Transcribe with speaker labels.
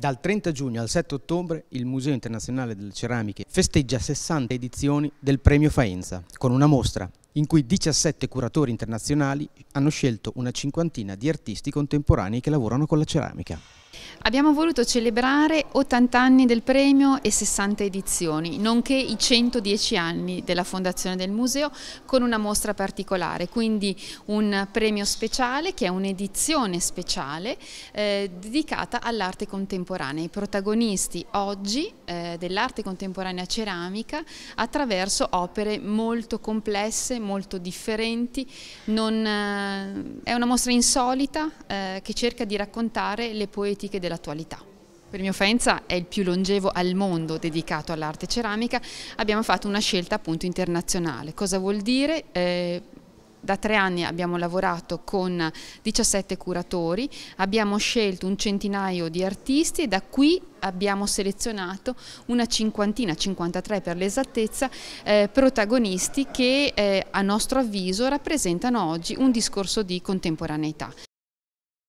Speaker 1: Dal 30 giugno al 7 ottobre il Museo Internazionale delle Ceramiche festeggia 60 edizioni del Premio Faenza con una mostra in cui 17 curatori internazionali hanno scelto una cinquantina di artisti contemporanei che lavorano con la ceramica.
Speaker 2: Abbiamo voluto celebrare 80 anni del premio e 60 edizioni, nonché i 110 anni della fondazione del museo con una mostra particolare, quindi un premio speciale che è un'edizione speciale eh, dedicata all'arte contemporanea, i protagonisti oggi eh, dell'arte contemporanea ceramica attraverso opere molto complesse, molto differenti, non, eh, è una mostra insolita eh, che cerca di raccontare le poetiche dell'attualità. Premio Faenza è il più longevo al mondo dedicato all'arte ceramica, abbiamo fatto una scelta appunto internazionale. Cosa vuol dire? Eh, da tre anni abbiamo lavorato con 17 curatori, abbiamo scelto un centinaio di artisti e da qui abbiamo selezionato una cinquantina, 53 per l'esattezza, eh, protagonisti che eh, a nostro avviso rappresentano oggi un discorso di contemporaneità.